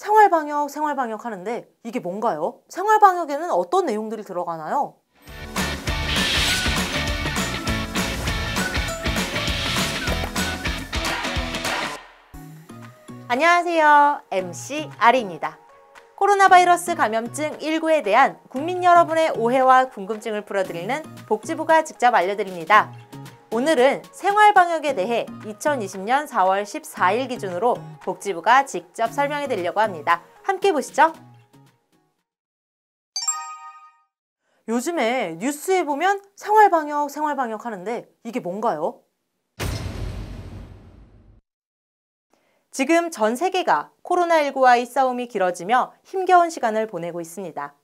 생활방역, 생활방역 하는데 이게 뭔가요? 생활방역에는 어떤 내용들이 들어가나요? 안녕하세요. MC 아리입니다. 코로나 바이러스 감염증 1구에 대한 국민 여러분의 오해와 궁금증을 풀어드리는 복지부가 직접 알려드립니다. 오늘은 생활방역에 대해 2020년 4월 14일 기준으로 복지부가 직접 설명해 드리려고 합니다. 함께 보시죠. 요즘에 뉴스에 보면 생활방역, 생활방역 하는데 이게 뭔가요? 지금 전 세계가 코로나19와의 싸움이 길어지며 힘겨운 시간을 보내고 있습니다.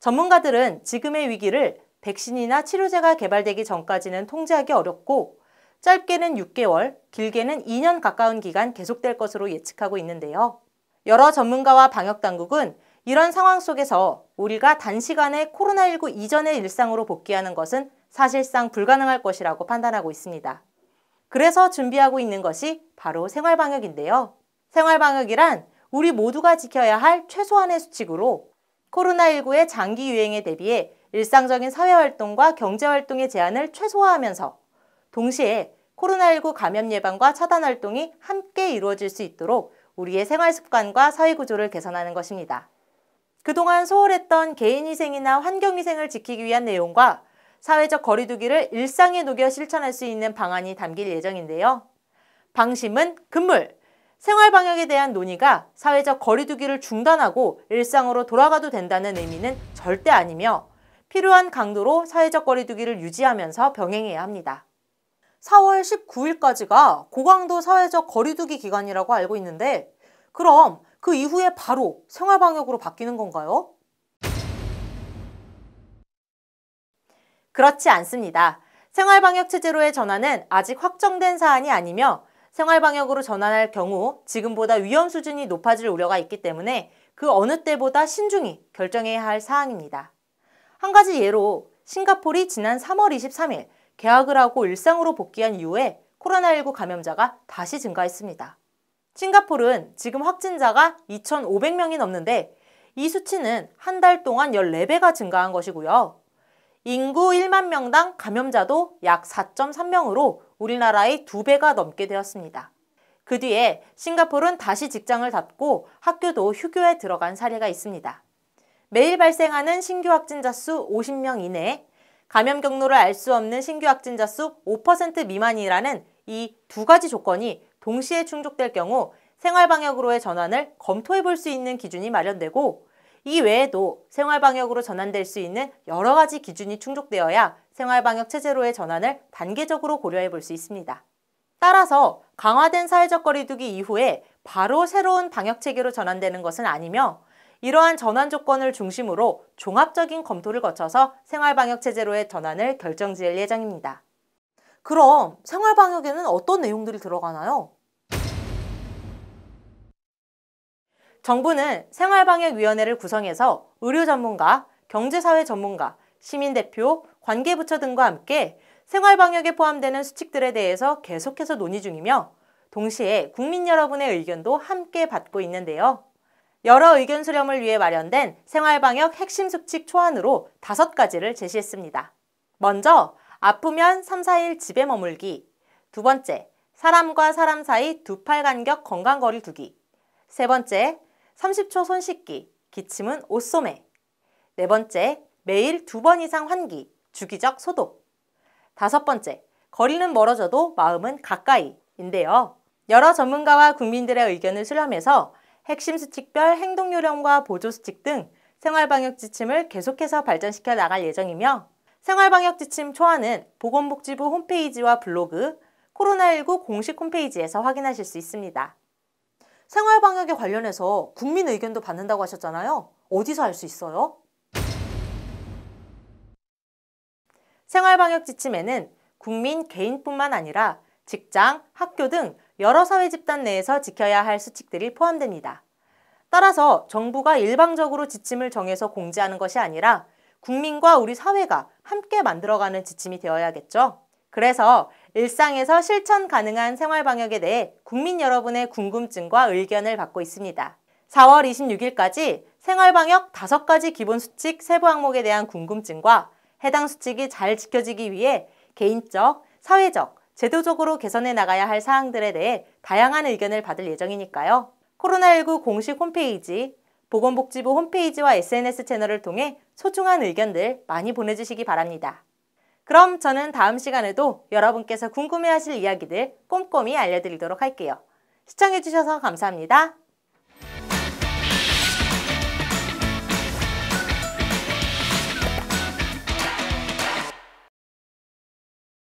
전문가들은 지금의 위기를 백신이나 치료제가 개발되기 전까지는 통제하기 어렵고 짧게는 6개월, 길게는 2년 가까운 기간 계속될 것으로 예측하고 있는데요. 여러 전문가와 방역당국은 이런 상황 속에서 우리가 단시간에 코로나19 이전의 일상으로 복귀하는 것은 사실상 불가능할 것이라고 판단하고 있습니다. 그래서 준비하고 있는 것이 바로 생활방역인데요. 생활방역이란 우리 모두가 지켜야 할 최소한의 수칙으로 코로나19의 장기 유행에 대비해 일상적인 사회활동과 경제활동의 제한을 최소화하면서 동시에 코로나19 감염 예방과 차단 활동이 함께 이루어질 수 있도록 우리의 생활 습관과 사회 구조를 개선하는 것입니다. 그동안 소홀했던 개인위생이나 환경위생을 지키기 위한 내용과 사회적 거리두기를 일상에 녹여 실천할 수 있는 방안이 담길 예정인데요. 방심은 금물! 생활 방역에 대한 논의가 사회적 거리두기를 중단하고 일상으로 돌아가도 된다는 의미는 절대 아니며 필요한 강도로 사회적 거리두기를 유지하면서 병행해야 합니다. 4월 19일까지가 고강도 사회적 거리두기 기간이라고 알고 있는데 그럼 그 이후에 바로 생활방역으로 바뀌는 건가요? 그렇지 않습니다. 생활방역 체제로의 전환은 아직 확정된 사안이 아니며 생활방역으로 전환할 경우 지금보다 위험 수준이 높아질 우려가 있기 때문에 그 어느 때보다 신중히 결정해야 할 사항입니다. 한 가지 예로 싱가폴이 지난 3월 23일 개학을 하고 일상으로 복귀한 이후에 코로나19 감염자가 다시 증가했습니다. 싱가폴은 지금 확진자가 2,500명이 넘는데 이 수치는 한 달 동안 14배가 증가한 것이고요. 인구 1만 명당 감염자도 약 4.3명으로 우리나라의 2배가 넘게 되었습니다. 그 뒤에 싱가폴은 다시 직장을 닫고 학교도 휴교에 들어간 사례가 있습니다. 매일 발생하는 신규 확진자 수 50명 이내, 감염 경로를 알 수 없는 신규 확진자 수 5% 미만이라는 이 두 가지 조건이 동시에 충족될 경우 생활방역으로의 전환을 검토해 볼 수 있는 기준이 마련되고 이 외에도 생활방역으로 전환될 수 있는 여러 가지 기준이 충족되어야 생활방역 체제로의 전환을 단계적으로 고려해 볼 수 있습니다. 따라서 강화된 사회적 거리두기 이후에 바로 새로운 방역 체계로 전환되는 것은 아니며 이러한 전환 조건을 중심으로 종합적인 검토를 거쳐서 생활방역체제로의 전환을 결정지을 예정입니다. 그럼 생활방역에는 어떤 내용들이 들어가나요? 정부는 생활방역위원회를 구성해서 의료 전문가, 경제사회 전문가, 시민대표, 관계부처 등과 함께 생활방역에 포함되는 수칙들에 대해서 계속해서 논의 중이며 동시에 국민 여러분의 의견도 함께 받고 있는데요. 여러 의견 수렴을 위해 마련된 생활방역 핵심 수칙 초안으로 다섯 가지를 제시했습니다. 먼저, 아프면 3, 4일 집에 머물기. 두 번째, 사람과 사람 사이 두 팔 간격 건강거리 두기. 세 번째, 30초 손 씻기. 기침은 옷소매. 네 번째, 매일 두 번 이상 환기. 주기적 소독. 다섯 번째, 거리는 멀어져도 마음은 가까이. 인데요. 여러 전문가와 국민들의 의견을 수렴해서 핵심 수칙별 행동 요령과 보조 수칙 등 생활 방역 지침을 계속해서 발전시켜 나갈 예정이며 생활 방역 지침 초안은 보건복지부 홈페이지와 블로그, 코로나19 공식 홈페이지에서 확인하실 수 있습니다. 생활 방역에 관련해서 국민 의견도 받는다고 하셨잖아요. 어디서 알 수 있어요? 생활 방역 지침에는 국민 개인뿐만 아니라 직장, 학교 등 여러 사회 집단 내에서 지켜야 할 수칙들이 포함됩니다. 따라서 정부가 일방적으로 지침을 정해서 공지하는 것이 아니라 국민과 우리 사회가 함께 만들어가는 지침이 되어야겠죠. 그래서 일상에서 실천 가능한 생활 방역에 대해 국민 여러분의 궁금증과 의견을 받고 있습니다. 4월 26일까지 생활 방역 5가지 기본 수칙 세부 항목에 대한 궁금증과 해당 수칙이 잘 지켜지기 위해 개인적, 사회적, 제도적으로 개선해 나가야 할 사항들에 대해 다양한 의견을 받을 예정이니까요. 코로나19 공식 홈페이지, 보건복지부 홈페이지와 SNS 채널을 통해 소중한 의견들 많이 보내주시기 바랍니다. 그럼 저는 다음 시간에도 여러분께서 궁금해하실 이야기들 꼼꼼히 알려드리도록 할게요. 시청해주셔서 감사합니다.